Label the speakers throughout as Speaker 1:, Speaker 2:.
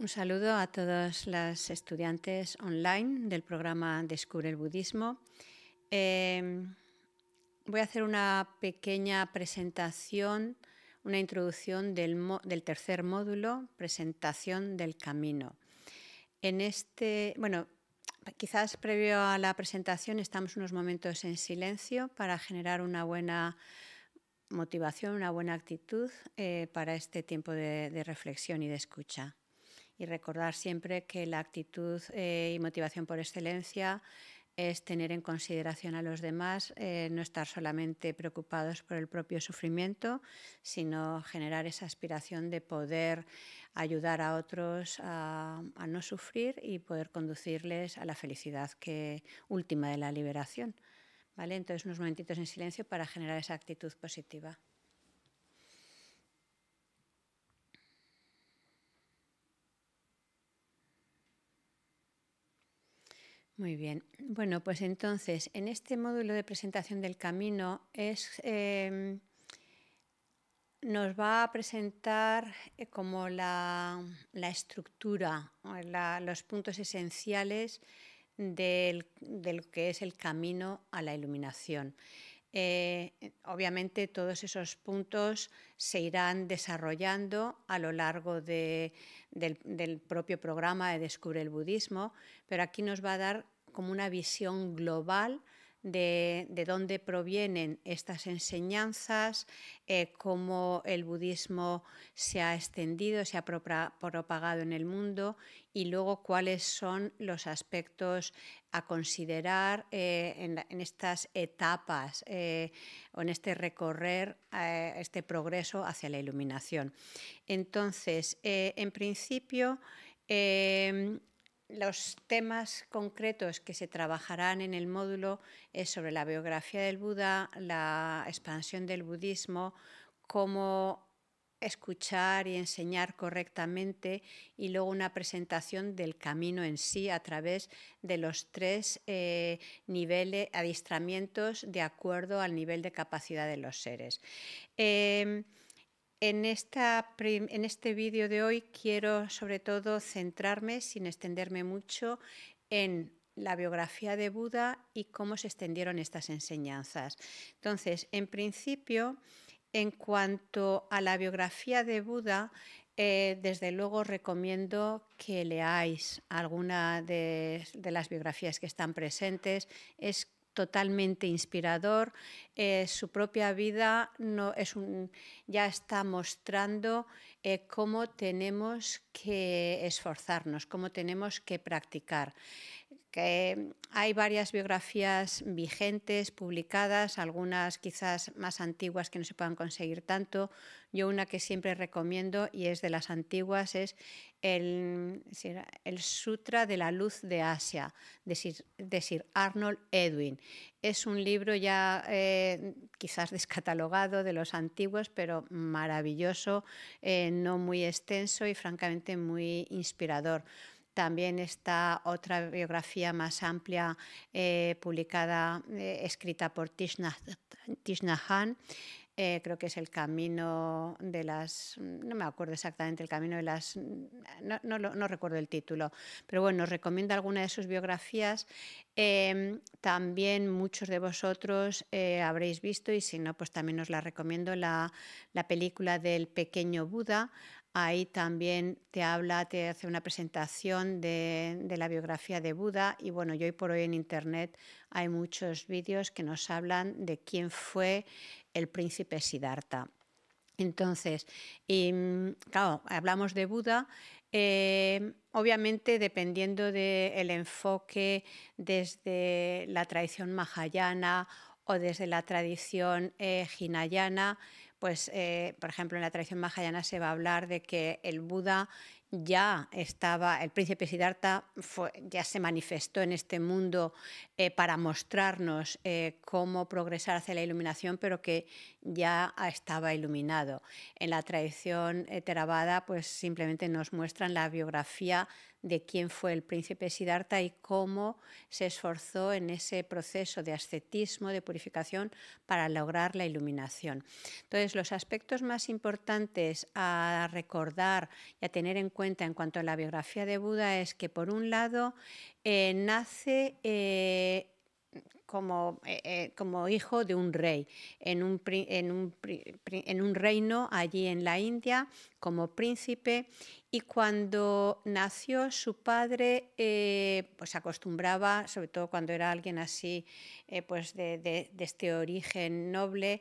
Speaker 1: Un saludo a todas las estudiantes online del programa Descubre el Budismo. Em, voy a hacer una pequeña presentación, una introducción del, tercer módulo, presentación del camino. En este, bueno, quizás previo a la presentación estamos unos momentos en silencio para generar una buena motivación, una buena actitud eh, para este tiempo de reflexión y de escucha y recordar siempre que la actitud eh, y motivación por excelencia es tener en consideración a los demás, eh, no estar solamente preocupados por el propio sufrimiento, sino generar esa aspiración de poder ayudar a otros a, no sufrir y poder conducirles a la felicidad que última de la liberación. ¿Vale? Entonces, unos momentitos en silencio para generar esa actitud positiva. Muy bien. Bueno, pues entonces, en este módulo de presentación del camino es, eh, nos va a presentar eh, como la, estructura, eh, la, los puntos esenciales de lo que es el camino a la iluminación. Eh, eh, obviamente todos esos puntos se irán desarrollando a lo largo del, del propio programa de Descubre el Budismo, pero aquí nos va a dar como una visión global de, dónde provienen estas enseñanzas, eh, cómo el budismo se ha extendido, se ha propagado en el mundo y luego cuáles son los aspectos a considerar eh, en, estas etapas eh, o en este recorrer, este progreso hacia la iluminación. Entonces, en principio, los temas concretos que se trabajarán en el módulo es sobre la biografía del Buda, la expansión del budismo, cómo escuchar y enseñar correctamente y luego una presentación del camino en sí a través de los tres eh, niveles, adiestramientos de acuerdo al nivel de capacidad de los seres. Eh, en, esta, en este vídeo de hoy quiero sobre todo centrarme, sin extenderme mucho, en la biografía de Buda y cómo se extendieron estas enseñanzas. Entonces, en principio, en cuanto a la biografía de Buda, eh, desde luego recomiendo que leáis alguna de, las biografías que están presentes. Es totalmente inspirador. Eh, su propia vida no, es un, ya está mostrando eh, cómo tenemos que esforzarnos, cómo tenemos que practicar hay varias biografías vigentes, publicadas, algunas quizás más antiguas que no se puedan conseguir tanto. Yo una que siempre recomiendo y es de las antiguas es el, Sutra de la Luz de Asia, de Sir, Arnold Edwin. Es un libro ya eh, quizás descatalogado de los antiguos, pero maravilloso, eh, no muy extenso y francamente muy inspirador. También está otra biografía más amplia eh, publicada, eh, escrita por Tishna, eh, creo que es el camino de las, no me acuerdo exactamente el camino de las, no, recuerdo el título, pero bueno, os recomiendo alguna de sus biografías. Em, también muchos de vosotros habréis visto, y si no, pues también os la recomiendo, la, la película del pequeño Buda. Ahí también te habla, te hace una presentación de, la biografía de Buda y bueno, yo hoy por hoy en Internet hay muchos vídeos que nos hablan de quién fue el príncipe Siddhartha. Entonces, y, mm, claro, hablamos de Buda. Eh, obviamente, dependiendo del enfoque desde la tradición mahayana o desde la tradición eh, hinayana, pues eh, por ejemplo en la tradición mahayana se va a hablar de que el Buda ya estaba, el príncipe Siddhartha ya se manifestó en este mundo eh, para mostrarnos eh, cómo progresar hacia la iluminación, pero que ya estaba iluminado. En la tradición Theravada, pues simplemente nos muestran la biografía de quién fue el príncipe Siddhartha y cómo se esforzó en ese proceso de ascetismo, de purificación, para lograr la iluminación. Entonces, los aspectos más importantes a recordar y a tener en cuenta en cuanto a la biografía de Buda es que, por un lado, eh, nace... Eh, como, eh, eh, como hijo de un rey, en un, en, un, reino allí en la India como príncipe. Y cuando nació su padre, eh, pues acostumbraba, sobre todo cuando era alguien así, eh, pues de, este origen noble,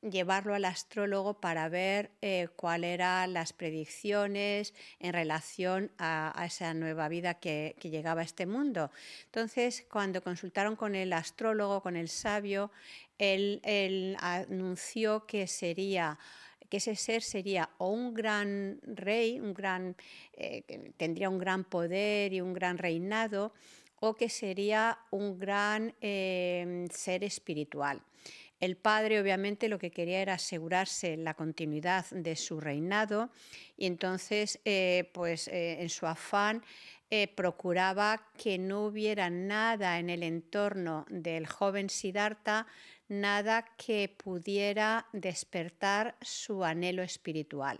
Speaker 1: llevarlo al astrólogo para ver cuáles eran las predicciones en relación a, esa nueva vida que, que llegaba a este mundo. Entonces, cuando consultaron con el astrólogo, con el sabio, él, anunció que sería que ese ser sería o un gran rey, un gran, eh, tendría un gran poder y un gran reinado, o que sería un gran em, ser espiritual. El padre obviamente lo que quería era asegurarse la continuidad de su reinado y entonces eh, pues eh, en su afán eh, procuraba que no hubiera nada en el entorno del joven Siddhartha, nada que pudiera despertar su anhelo espiritual.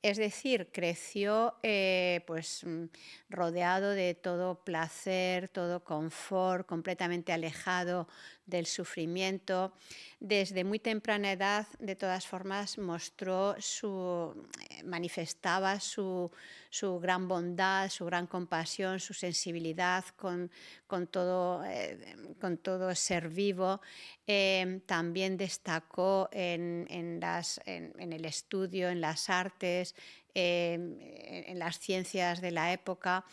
Speaker 1: Es decir, creció eh, pues, mm, rodeado de todo placer, todo confort, completamente alejado del sufrimiento. Desde muy temprana edad, de todas formas, mostró su, eh, manifestaba su, gran bondad, su gran compasión, su sensibilidad con, todo, eh, con todo, ser vivo. Eh, también destacó en, las, en, el estudio, en las artes, en las ciencias de la época.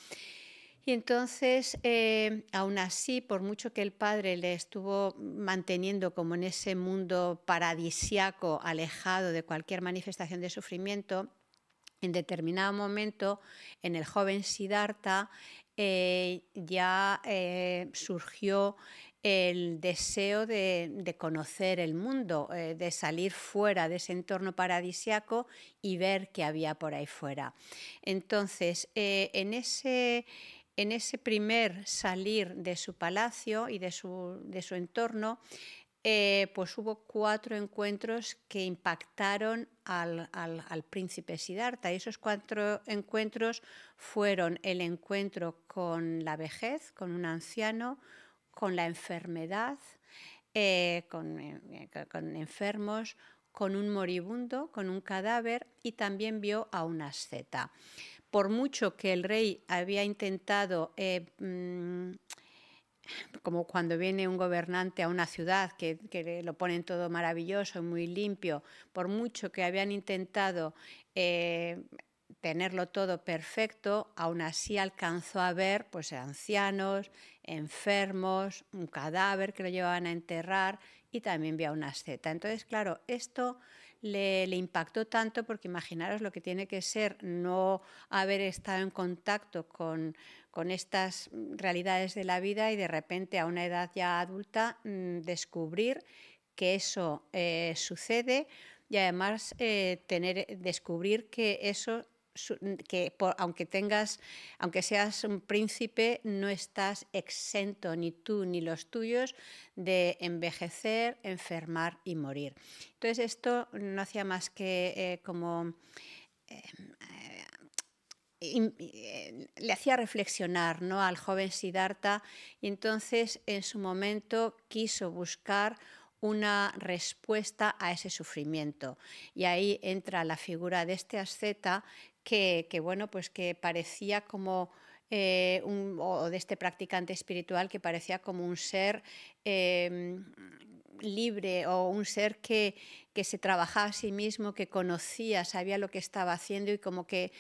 Speaker 1: Y entonces, eh, aún así, por mucho que el padre le estuvo manteniendo como en ese mundo paradisiaco, alejado de cualquier manifestación de sufrimiento, en determinado momento, en el joven Siddhartha, eh, ya eh, surgió el deseo de, conocer el mundo, de salir fuera de ese entorno paradisiaco y ver qué había por ahí fuera. Entonces, en ese en ese primer salir de su palacio y de su, entorno, eh, pues hubo cuatro encuentros que impactaron al, príncipe Siddhartha. Y esos cuatro encuentros fueron el encuentro con la vejez, con un anciano, con la enfermedad, eh, eh, con, con enfermos, con un moribundo, con un cadáver y también vio a una asceta por mucho que el rey había intentado, eh, mm, como cuando viene un gobernante a una ciudad que, lo ponen todo maravilloso, y muy limpio, por mucho que habían intentado eh, tenerlo todo perfecto, aún así alcanzó a ver pues, ancianos, enfermos, un cadáver que lo llevaban a enterrar y también vio una seta. Entonces, claro, esto le, impactó tanto porque imaginaros lo que tiene que ser no haber estado en contacto con, estas realidades de la vida y de repente a una edad ya adulta mm, descubrir que eso eh, sucede y además eh, tener, descubrir que eso que aunque tengas, aunque seas un príncipe, no estás exento ni tú ni los tuyos de envejecer, enfermar y morir. Entonces esto no hacía más que eh, como eh, eh, le hacía reflexionar al joven Siddhartha y entonces en su momento quiso buscar una respuesta a ese sufrimiento. Y ahí entra la figura de este asceta que, bueno, pues que parecía como eh, un, o de este practicante espiritual que parecía como un ser em, libre o un ser que, que, se trabajaba a sí mismo, que conocía, sabía lo que estaba haciendo y como que,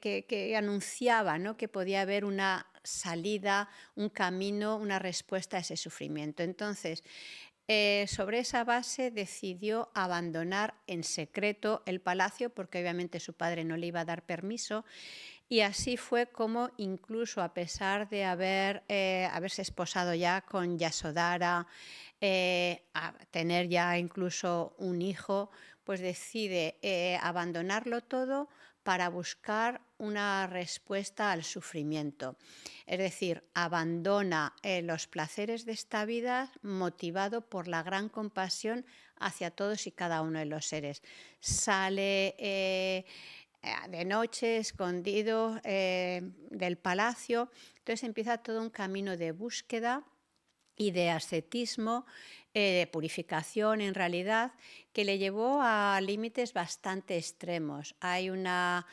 Speaker 1: que anunciaba ¿no? que podía haber una salida, un camino, una respuesta a ese sufrimiento. Entonces, eh, sobre esa base decidió abandonar en secreto el palacio porque obviamente su padre no le iba a dar permiso y así fue como incluso a pesar de haber, eh, haberse esposado ya con Yasodara eh, a tener ya incluso un hijo, pues decide abandonarlo todo para buscar una respuesta al sufrimiento. Es decir, abandona eh, los placeres de esta vida motivado por la gran compasión hacia todos y cada uno de los seres. Sale eh, eh, de noche, escondido del palacio. Entonces empieza todo un camino de búsqueda y de ascetismo eh, de purificación en realidad, que le llevó a límites bastante extremos. Hay una,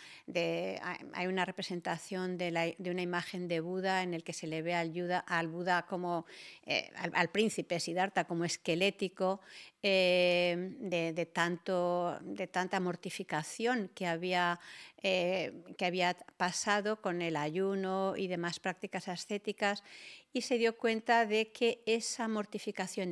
Speaker 1: hay una representación de, una imagen de Buda en el que se le ve al, al Buda como, eh, al, príncipe Siddhartha como esquelético eh, de, tanto, de tanta mortificación que había, que había pasado con el ayuno y demás prácticas ascéticas y se dio cuenta de que esa mortificación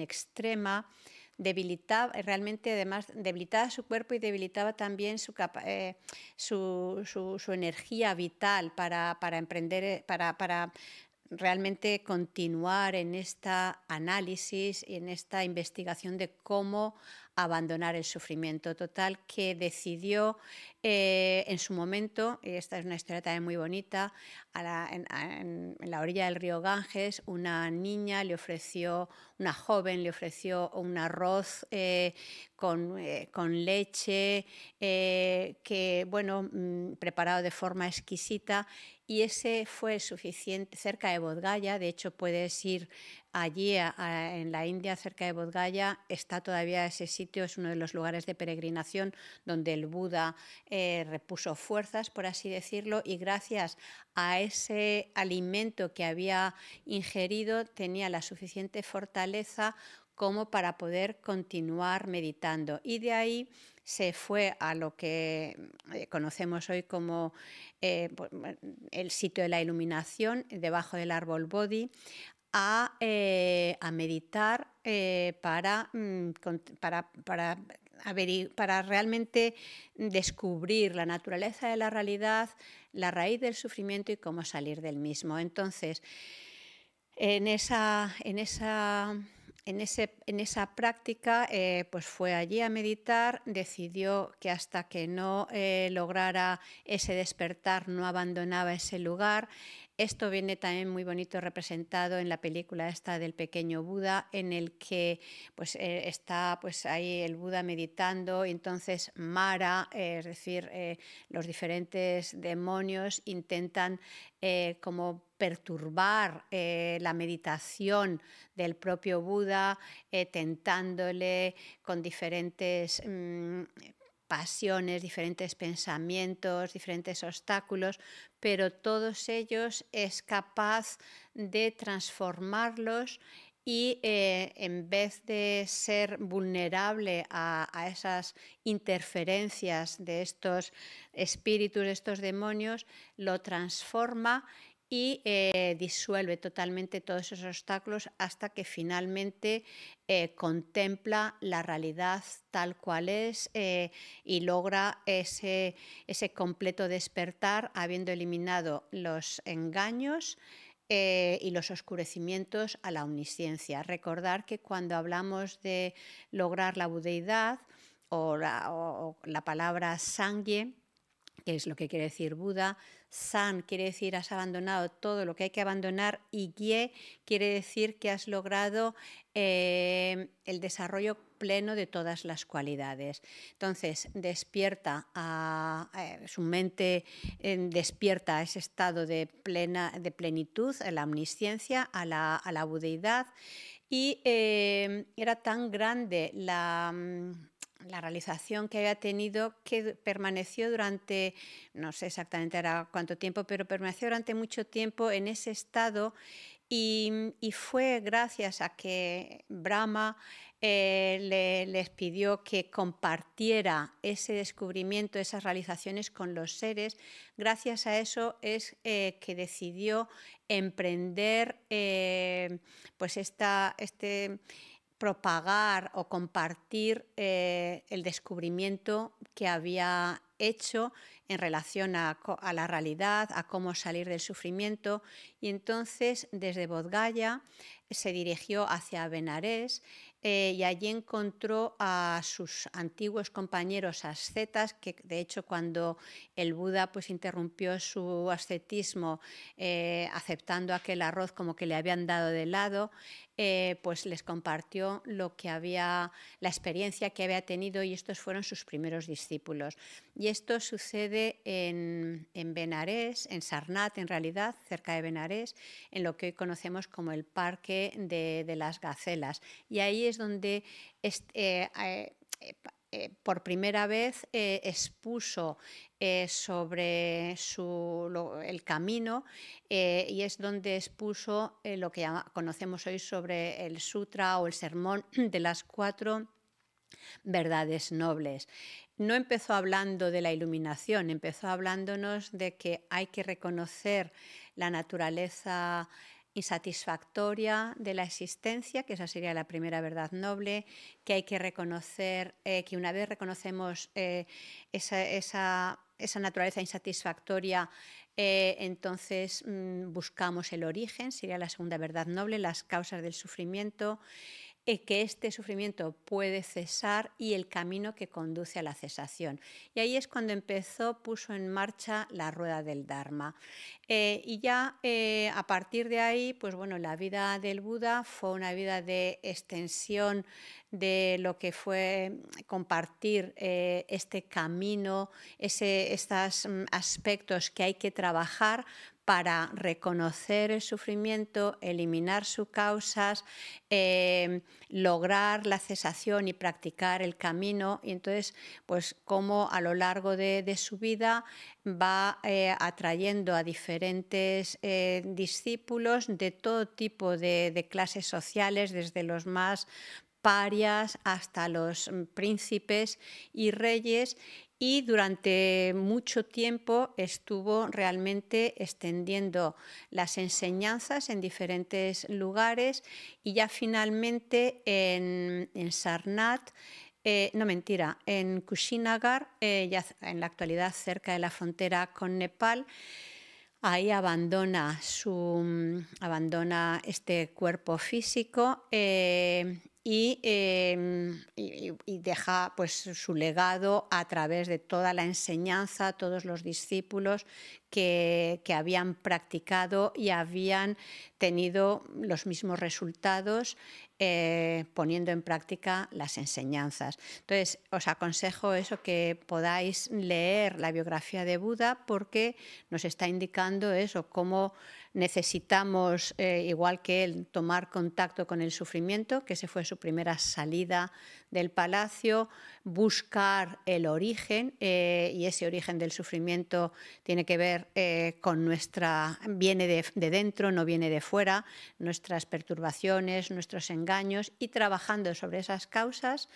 Speaker 1: debilitaba, realmente además debilitaba su cuerpo y debilitaba también su, eh, su, energía vital para, para emprender, eh, para, para realmente continuar en este análisis y en esta investigación de cómo abandonar el sufrimiento total que decidió eh, en su momento, y esta es una historia también muy bonita, en, la orilla del río Ganges una niña le ofreció, una joven le ofreció un arroz eh, con, eh, con, leche, que bueno, mm, preparado de forma exquisita y ese fue suficiente cerca de Bodhgaya. De hecho, puedes ir allí en la India, cerca de Bodhgaya, está todavía ese sitio, es uno de los lugares de peregrinación donde el Buda eh, repuso fuerzas, por así decirlo, y gracias a ese alimento que había ingerido tenía la suficiente fortaleza como para poder continuar meditando. Y de ahí se fue a lo que mm, eh, conocemos hoy como eh, el sitio de la iluminación, debajo del árbol Bodhi, eh, a, meditar mm, para, para, para para realmente descubrir la naturaleza de la realidad, la raíz del sufrimiento y cómo salir del mismo. Entonces, en esa, en esa en, ese, en esa práctica, eh, pues fue allí a meditar, decidió que hasta que no eh, lograra ese despertar no abandonaba ese lugar. Esto viene también muy bonito representado en la película esta del pequeño Buda, en el que pues, eh, está pues, ahí el Buda meditando, entonces Mara, es decir, los diferentes demonios intentan como perturbar eh, la meditación del propio Buda, eh, tentándole con diferentes mm, pasiones, diferentes pensamientos, diferentes obstáculos, pero todos ellos es capaz de transformarlos y eh, en vez de ser vulnerable a, a, esas interferencias de estos espíritus, de estos demonios, lo transforma y eh, disuelve totalmente todos esos obstáculos hasta que finalmente eh, contempla la realidad tal cual es eh, y logra ese, completo despertar habiendo eliminado los engaños. y los oscurecimientos a la omnisciencia. Recordar que cuando hablamos de lograr la budeidad o la, la palabra sangye, que es lo que quiere decir Buda, San quiere decir has abandonado todo lo que hay que abandonar y Gie quiere decir que has logrado eh, el desarrollo pleno de todas las cualidades. Entonces, despierta a, eh, su mente, eh, despierta a ese estado de, plena, de plenitud, a la omnisciencia, a la, a budeidad. Y era tan grande la mm, la realización que había tenido, que permaneció durante, no sé exactamente era cuánto tiempo, pero permaneció durante mucho tiempo en ese estado y, fue gracias a que Brahma eh, les pidió que compartiera ese descubrimiento, esas realizaciones con los seres. Gracias a eso es eh, que decidió emprender eh, pues esta, este propagar o compartir eh, el descubrimiento que había hecho en relación a, la realidad, a cómo salir del sufrimiento. Y entonces desde Bodgaya se dirigió hacia Benares eh, y allí encontró a sus antiguos compañeros ascetas, que de hecho cuando el Buda pues, interrumpió su ascetismo eh, aceptando aquel arroz como que le habían dado de lado, eh, pues les compartió lo que había, la experiencia que había tenido y estos fueron sus primeros discípulos. Y esto sucede en, en Benarés, en Sarnat en realidad, cerca de Benarés, en lo que hoy conocemos como el Parque de, las Gacelas. Y ahí es donde... Eh, eh, eh, por primera vez eh, expuso eh, sobre el camino y es donde expuso lo que conocemos hoy sobre el sutra o el sermón de las cuatro verdades nobles. No empezó hablando de la iluminación, empezó hablándonos de que hay que reconocer la naturaleza insatisfactoria de la existencia, que esa sería la primera verdad noble, que hay que reconocer, eh, que una vez reconocemos eh, esa, naturaleza insatisfactoria, eh, entonces mm, buscamos el origen, sería la segunda verdad noble, las causas del sufrimiento que este sufrimiento puede cesar y el camino que conduce a la cesación. Y ahí es cuando empezó, puso en marcha la rueda del Dharma. Eh, y ya eh, a partir de ahí, pues bueno, la vida del Buda fue una vida de extensión de lo que fue mm, compartir eh, este camino, ese, estos mm, aspectos que hay que trabajar para reconocer el sufrimiento, eliminar sus causas, eh, lograr la cesación y practicar el camino. Y entonces, pues cómo a lo largo de, su vida va eh, atrayendo a diferentes eh, discípulos de todo tipo de clases sociales, desde los más parias hasta los mm, príncipes y reyes y durante mucho tiempo estuvo realmente extendiendo las enseñanzas en diferentes lugares y ya finalmente en, en Sarnat. Eh, no mentira, en Kushinagar, eh, ya en la actualidad cerca de la frontera con Nepal, ahí abandona, su, mm, abandona este cuerpo físico eh, Em, y, deja pues, su legado a través de toda la enseñanza, todos los discípulos que, que habían practicado y habían tenido los mismos resultados eh, poniendo en práctica las enseñanzas. Entonces, os aconsejo eso, que podáis leer la biografía de Buda porque nos está indicando eso, cómo necesitamos, eh, igual que él, tomar contacto con el sufrimiento, que esa fue su primera salida del palacio, buscar el origen, eh, y ese origen del sufrimiento tiene que ver eh, con nuestra, viene de, dentro, no viene de fuera, nuestras perturbaciones, nuestros engaños, y trabajando sobre esas causas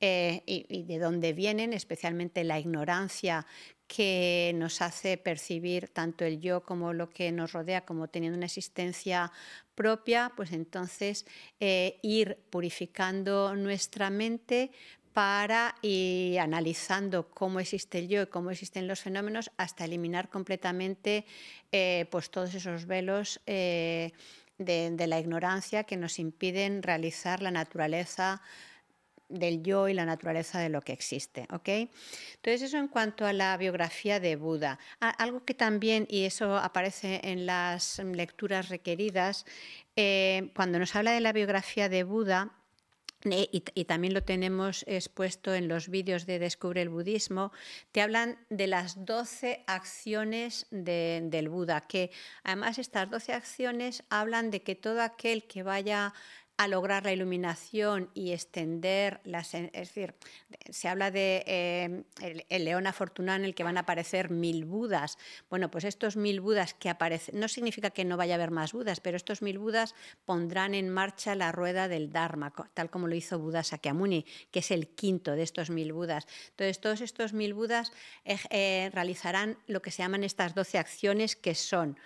Speaker 1: eh, y, y de dónde vienen, especialmente la ignorancia que nos hace percibir tanto el yo como lo que nos rodea como teniendo una existencia propia, pues entonces eh, ir purificando nuestra mente para ir analizando cómo existe el yo y cómo existen los fenómenos hasta eliminar completamente eh, pues todos esos velos eh, de, la ignorancia que nos impiden realizar la naturaleza del yo y la naturaleza de lo que existe. Entonces eso en cuanto a la biografía de Buda. Ah, algo que también, y eso aparece en las lecturas requeridas, eh, cuando nos habla de la biografía de Buda, eh, y, también lo tenemos expuesto en los vídeos de Descubre el Budismo, te hablan de las 12 acciones del Buda, que además estas 12 acciones hablan de que todo aquel que vaya a lograr la iluminación y extender las... Es decir, se habla de em, el, león afortunado en el que van a aparecer mil budas. Bueno, pues estos mil budas que aparecen, no significa que no vaya a haber más budas, pero estos mil budas pondrán en marcha la rueda del Dharma, tal como lo hizo Buda Sakyamuni, que es el quinto de estos mil budas. Entonces, todos estos mil budas eh, eh, realizarán lo que se llaman estas doce acciones que son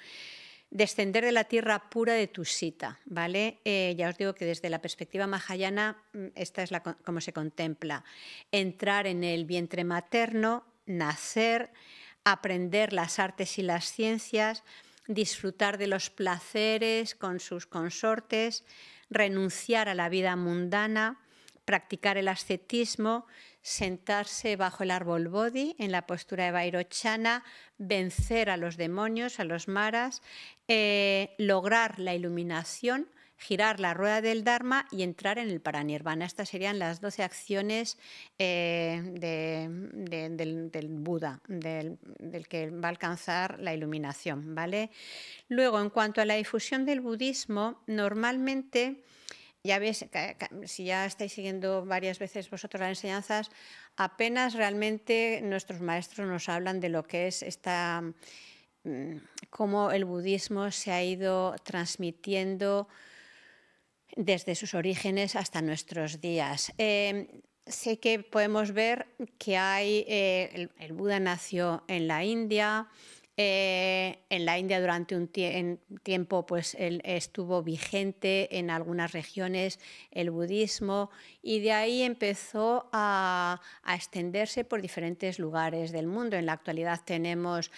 Speaker 1: descender de la tierra pura de Tusita, ¿vale? Eh, ya os digo que desde la perspectiva mahayana, mm, esta es la, como se contempla. Entrar en el vientre materno, nacer, aprender las artes y las ciencias, disfrutar de los placeres con sus consortes, renunciar a la vida mundana, practicar el ascetismo, sentarse bajo el árbol Bodhi en la postura de Vairochana, vencer a los demonios, a los maras, eh, lograr la iluminación, girar la rueda del Dharma y entrar en el Paranirvana. Estas serían las 12 acciones eh, del, Buda, del, del, que va a alcanzar la iluminación. ¿vale? Luego, en cuanto a la difusión del budismo, normalmente ya veis, si ya estáis siguiendo varias veces vosotros las enseñanzas, apenas realmente nuestros maestros nos hablan de lo que es esta, mm, cómo el budismo se ha ido transmitiendo desde sus orígenes hasta nuestros días. Em, sé que podemos ver que hay, eh, el Buda nació en la India, eh, en la India durante un tiempo pues, estuvo vigente en algunas regiones el budismo y de ahí empezó a, extenderse por diferentes lugares del mundo. En la actualidad tenemos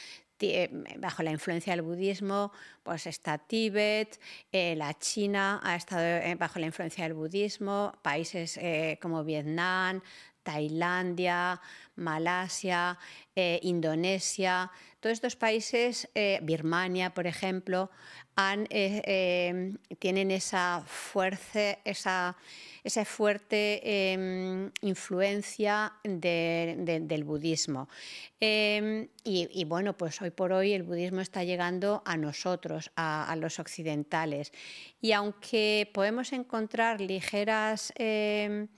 Speaker 1: bajo la influencia del budismo, pues está Tíbet, eh, la China ha estado eh, bajo la influencia del budismo, países como Vietnam, Tailandia, Malasia, eh, Indonesia, todos estos países, eh, Birmania, por ejemplo, eh, tienen esa esa, fuerte em, influencia del budismo. Em, y, bueno, pues hoy por hoy el budismo está llegando a nosotros, a los occidentales. Y aunque podemos encontrar ligeras em,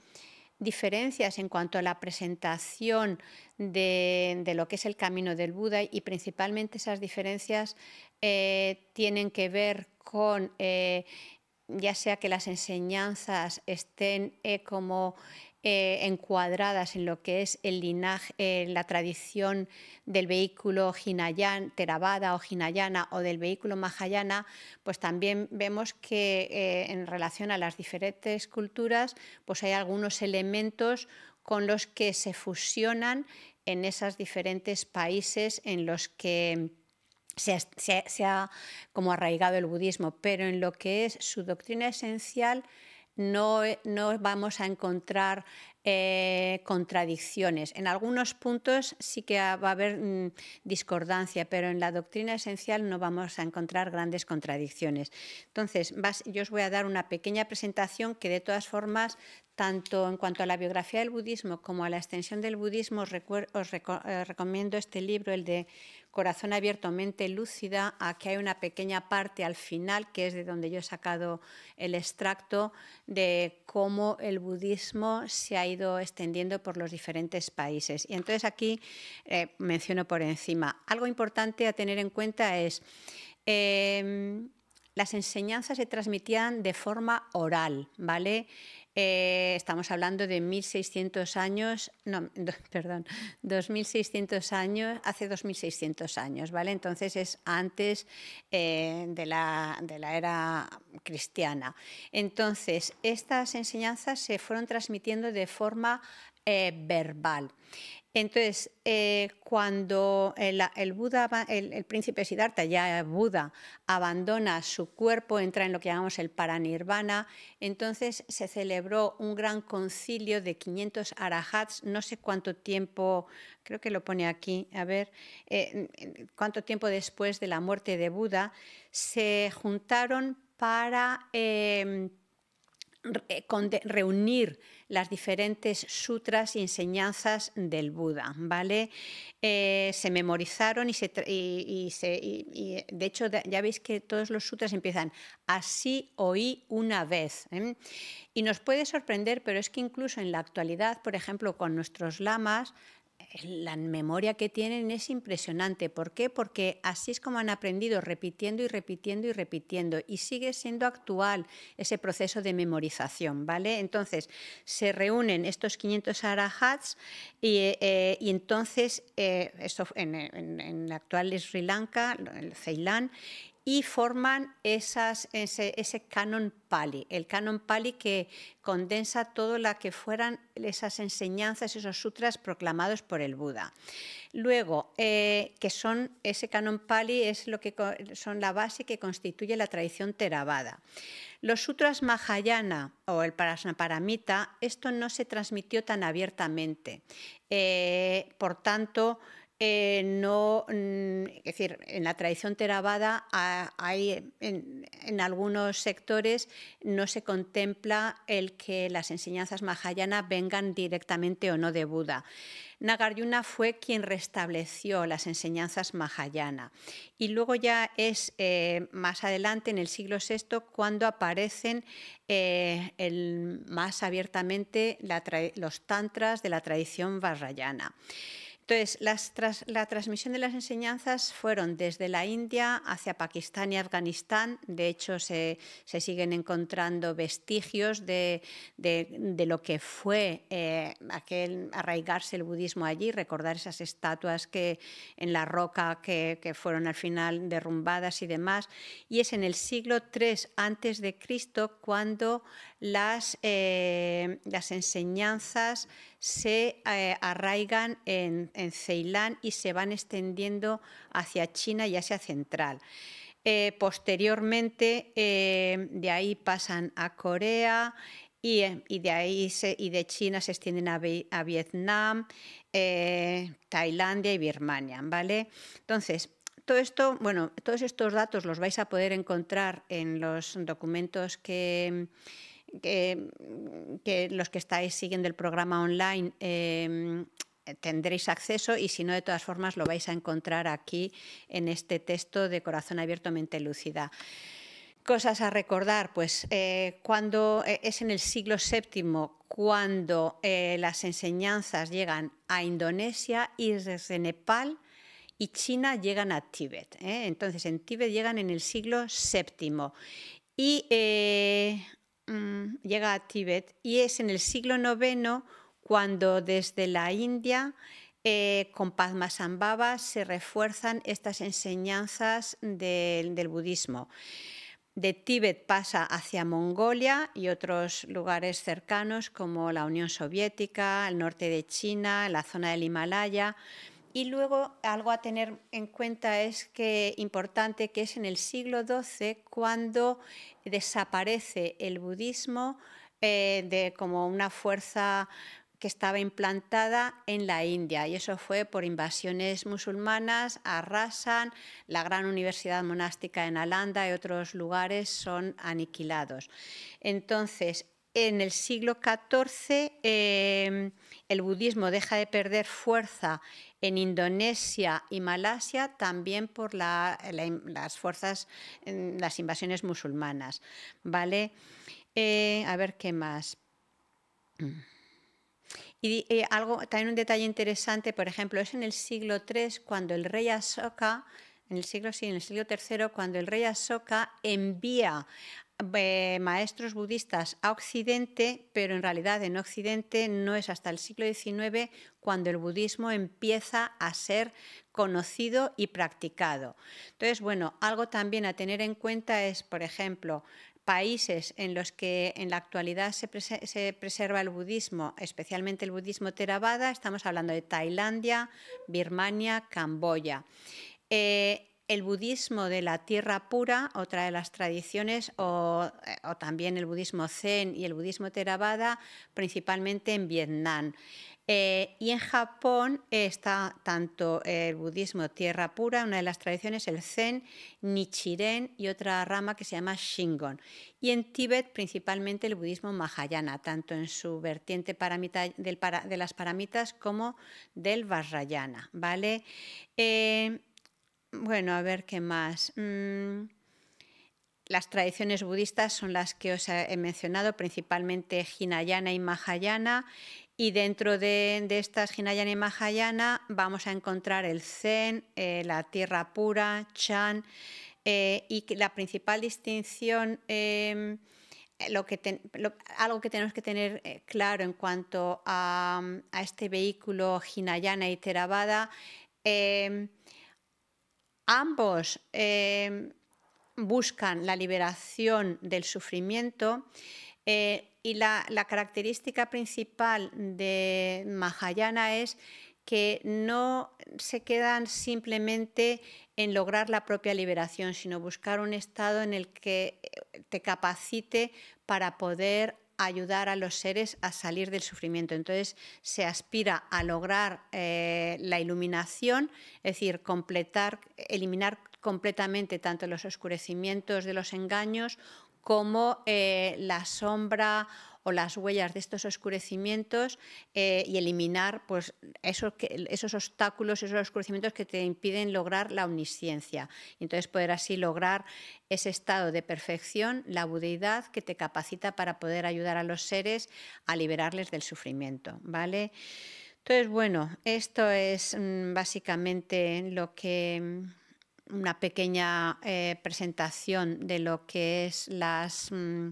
Speaker 1: diferencias en cuanto a la presentación de, lo que es el camino del Buda y principalmente esas diferencias eh, tienen que ver con eh, ya sea que las enseñanzas estén eh, como eh, encuadradas en lo que es el linaje, eh, la tradición del vehículo hinayana Theravada o Hinayana o del vehículo Mahayana, pues también vemos que eh, en relación a las diferentes culturas, pues hay algunos elementos con los que se fusionan en esos diferentes países en los que se ha, se ha como arraigado el budismo, pero en lo que es su doctrina esencial, no, no vamos a encontrar eh, contradicciones. En algunos puntos sí que va a haber mm, discordancia, pero en la doctrina esencial no vamos a encontrar grandes contradicciones. Entonces, yo os voy a dar una pequeña presentación que de todas formas, tanto en cuanto a la biografía del budismo como a la extensión del budismo, os, eh, recomiendo este libro, el de corazón abierto, mente lúcida, a que hay una pequeña parte al final, que es de donde yo he sacado el extracto, de cómo el budismo se ha ido extendiendo por los diferentes países. Y entonces aquí eh, menciono por encima, algo importante a tener en cuenta es... Em, las enseñanzas se transmitían de forma oral, ¿vale? Eh, estamos hablando de 1.600 años, no, perdón, 2.600 años, hace 2.600 años, ¿vale? Entonces es antes eh, de, la, de la era cristiana. Entonces, estas enseñanzas se fueron transmitiendo de forma eh, verbal. Entonces, eh, cuando el, Buda, el, príncipe Siddhartha, ya Buda, abandona su cuerpo, entra en lo que llamamos el paranirvana, entonces se celebró un gran concilio de 500 arahats, no sé cuánto tiempo, creo que lo pone aquí, a ver, eh, eh, cuánto tiempo después de la muerte de Buda, se juntaron para em, reunir las diferentes sutras y enseñanzas del Buda, ¿vale? Eh, se memorizaron y, de hecho ya veis que todos los sutras empiezan así oí una vez. ¿eh? Y nos puede sorprender, pero es que incluso en la actualidad, por ejemplo, con nuestros lamas, la memoria que tienen es impresionante. ¿Por qué? Porque así es como han aprendido, repitiendo y repitiendo y repitiendo. Y sigue siendo actual ese proceso de memorización, ¿vale? Entonces, se reúnen estos 500 arahats y, eh, entonces, eh, en, el actual Sri Lanka, el Ceilán, y forman esas, ese, canon pali, el canon pali que condensa todo lo que fueran esas enseñanzas, esos sutras proclamados por el Buda. Luego, eh, que son ese canon pali es lo que son la base que constituye la tradición Theravada. Los sutras Mahayana o el Parasnaparamita, esto no se transmitió tan abiertamente. Eh, por tanto, eh, no, mm, es decir, en la tradición Theravada hay, en, algunos sectores no se contempla el que las enseñanzas mahayana vengan directamente o no de Buda. Nagarjuna fue quien restableció las enseñanzas mahayana y luego ya es eh, más adelante en el siglo VI cuando aparecen eh, más abiertamente los tantras de la tradición Vajrayana entonces, las la transmisión de las enseñanzas fueron desde la India hacia Pakistán y Afganistán. De hecho, se, siguen encontrando vestigios de, lo que fue eh, aquel arraigarse el budismo allí, recordar esas estatuas que en la roca que, que fueron al final derrumbadas y demás. Y es en el siglo III antes de Cristo cuando las, eh, las enseñanzas se eh, arraigan en, Ceilán y se van extendiendo hacia China y Asia Central. Eh, posteriormente, de ahí pasan a Corea, y, de ahí y de China se extienden a, Vietnam, Tailandia y Birmania, ¿vale? Entonces, todo esto, bueno, todos estos datos los vais a poder encontrar en los documentos que, Mm, que, los que estáis siguiendo el programa online em, tendréis acceso y si no, de todas formas, lo vais a encontrar aquí en este texto de Corazón Abierto, Mente Lúcida. Cosas a recordar, pues eh, cuando eh, es en el siglo VII cuando eh, las enseñanzas llegan a Indonesia y desde Nepal y China llegan a Tíbet. Entonces en Tíbet llegan en el siglo VII y Mm, llega a Tíbet y es en el siglo IX cuando desde la India eh, con Padmasambhava se refuerzan estas enseñanzas del budismo. De Tíbet pasa hacia Mongolia y otros lugares cercanos como la Unión Soviética, el norte de China, la zona del Himalaya. Y luego algo a tener en cuenta es que importante que es en el siglo XII cuando desaparece el budismo eh, de, como una fuerza que estaba implantada en la India y eso fue por invasiones musulmanas, arrasan, la gran universidad monástica en Alanda y otros lugares son aniquilados. Entonces, en el siglo XIV eh, el budismo deja de perder fuerza en Indonesia y Malasia también por las fuerzas, las invasiones musulmanas. ¿Vale? Eh, a ver qué más. Y eh, algo, también un detalle interesante, por ejemplo, es en el siglo III cuando el rey Ashoka en el siglo en el siglo III, cuando el rey Asoka envía eh, maestros budistas a Occidente, pero en realidad en Occidente no es hasta el siglo XIX cuando el budismo empieza a ser conocido y practicado. Entonces, bueno, algo también a tener en cuenta es, por ejemplo, países en los que en la actualidad se, preserva el budismo, especialmente el budismo Theravada, estamos hablando de Tailandia, Birmania, Camboya. Eh, el budismo de la tierra pura, otra de las tradiciones, eh, o, también el budismo zen y el budismo Theravada, principalmente en Vietnam. Eh, y en Japón está tanto el budismo tierra pura, una de las tradiciones, el zen, Nichiren y otra rama que se llama Shingon. Y en Tíbet principalmente el budismo Mahayana, tanto en su vertiente del de las paramitas como del Vajrayana. ¿vale? Eh, bueno, a ver qué más. Mm, las tradiciones budistas son las que os he mencionado, principalmente Hinayana y Mahayana. Y dentro de, estas Hinayana y Mahayana vamos a encontrar el Zen, eh, la tierra pura, Chan. Eh, y la principal distinción, eh, lo que algo que tenemos que tener claro en cuanto a, este vehículo Hinayana y Theravada, Ambos eh, buscan la liberación del sufrimiento eh, y la, la, característica principal de Mahayana es que no se quedan simplemente en lograr la propia liberación, sino buscar un estado en el que te capacite para poder ayudar a los seres a salir del sufrimiento. Entonces se aspira a lograr eh, la iluminación, es decir, completar, eliminar completamente tanto los oscurecimientos de los engaños como eh, la sombra o las huellas de estos oscurecimientos eh, y eliminar pues, esos, esos obstáculos, esos oscurecimientos que te impiden lograr la omnisciencia. Y entonces poder así lograr ese estado de perfección, la budeidad que te capacita para poder ayudar a los seres a liberarles del sufrimiento. ¿vale? Entonces, bueno, esto es mm, básicamente lo que mm, una pequeña eh, presentación de lo que es las mm,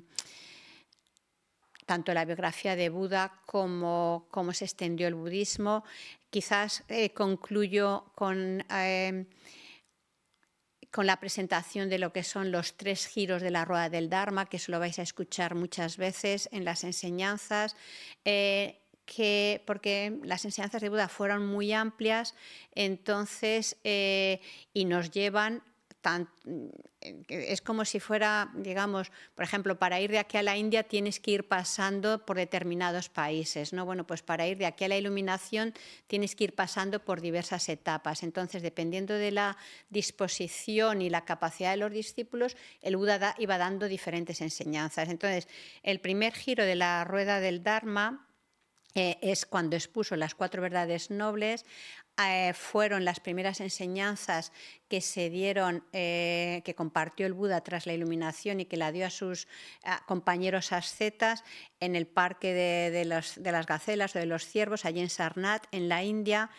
Speaker 1: tanto la biografía de Buda como cómo se extendió el budismo. Quizás eh, concluyo con, eh, con la presentación de lo que son los tres giros de la rueda del Dharma, que eso lo vais a escuchar muchas veces en las enseñanzas. Eh, que, porque las enseñanzas de Buda fueron muy amplias, entonces, y nos llevan Mm, es como si fuera, digamos, por ejemplo, para ir de aquí a la India tienes que ir pasando por determinados países, ¿no? Bueno, pues para ir de aquí a la iluminación tienes que ir pasando por diversas etapas. Entonces, dependiendo de la disposición y la capacidad de los discípulos, el Buda iba dando diferentes enseñanzas. Entonces, el primer giro de la rueda del Dharma eh, es cuando expuso las cuatro verdades nobles, eh, fueron las primeras enseñanzas que se dieron, eh, que compartió el Buda tras la iluminación y que la dio a sus compañeros ascetas en el parque de, las gacelas o de los ciervos, allí en Sarnat, en la India.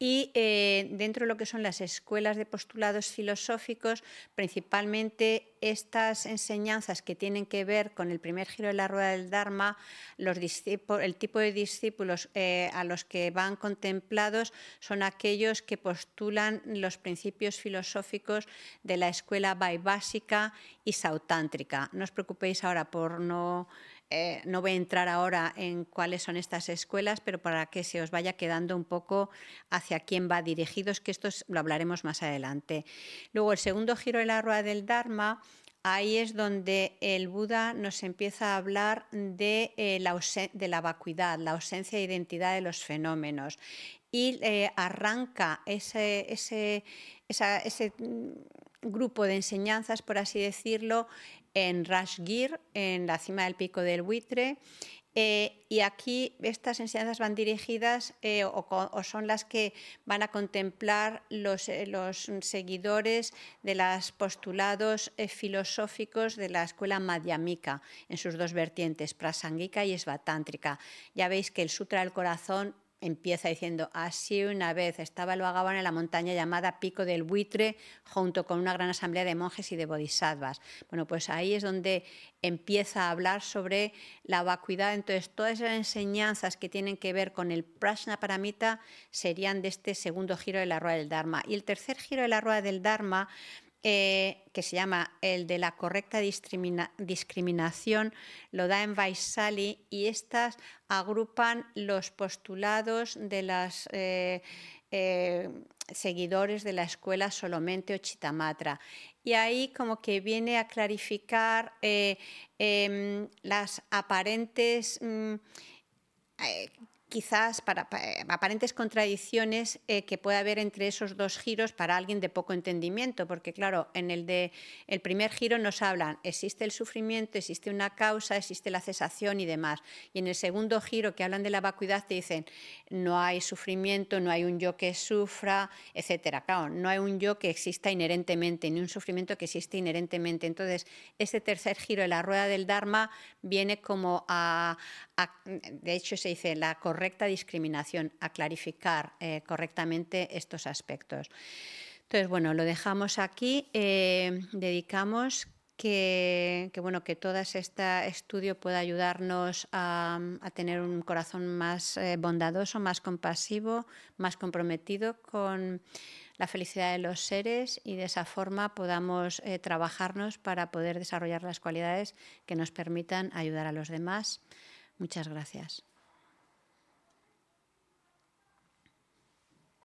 Speaker 1: Y eh, dentro de lo que son las escuelas de postulados filosóficos, principalmente estas enseñanzas que tienen que ver con el primer giro de la rueda del Dharma, los el tipo de discípulos a los que van contemplados son aquellos que postulan los principios filosóficos de la escuela básica y sautántrica. No os preocupéis ahora por no eh, no voy a entrar ahora en cuáles son estas escuelas, pero para que se os vaya quedando un poco hacia quién va dirigidos, que esto lo hablaremos más adelante. Luego, el segundo giro de la rueda del Dharma, ahí es donde el Buda nos empieza a hablar de, eh, la, de la vacuidad, la ausencia de identidad de los fenómenos y eh, arranca ese, ese, ese mm, grupo de enseñanzas, por así decirlo, en Rashgir, en la cima del pico del buitre. Eh, y aquí estas enseñanzas van dirigidas eh, o, son las que van a contemplar los, los seguidores de los postulados filosóficos de la escuela madhyamika en sus dos vertientes, prasangika y esvatántrica. Ya veis que el Sutra del Corazón empieza diciendo, así una vez estaba el vagabundo en la montaña llamada Pico del Buitre junto con una gran asamblea de monjes y de bodhisattvas. Bueno, pues ahí es donde empieza a hablar sobre la vacuidad. Entonces, todas las enseñanzas que tienen que ver con el prajna paramita serían de este segundo giro de la rueda del Dharma. Y el tercer giro de la rueda del Dharma eh, que se llama El de la correcta discriminación, lo da en Vaisali y estas agrupan los postulados de los eh, eh, seguidores de la escuela Solamente o Chitamatra. Y ahí como que viene a clarificar em, las aparentes... Mm, quizás para, eh, aparentes contradicciones eh, que puede haber entre esos dos giros para alguien de poco entendimiento, porque claro, en el de el primer giro nos hablan existe el sufrimiento, existe una causa, existe la cesación y demás, y en el segundo giro que hablan de la vacuidad te dicen no hay sufrimiento, no hay un yo que sufra, etcétera. Claro, no hay un yo que exista inherentemente, ni un sufrimiento que existe inherentemente. Entonces, este tercer giro de la rueda del dharma viene como a, de hecho se dice la correcta discriminación, a clarificar eh, correctamente estos aspectos. Entonces, bueno, lo dejamos aquí, eh, dedicamos que, bueno, que todo este estudio pueda ayudarnos a, tener un corazón más eh, bondadoso, más compasivo, más comprometido con la felicidad de los seres y de esa forma podamos trabajarnos para poder desarrollar las cualidades que nos permitan ayudar a los demás. Muchas gracias.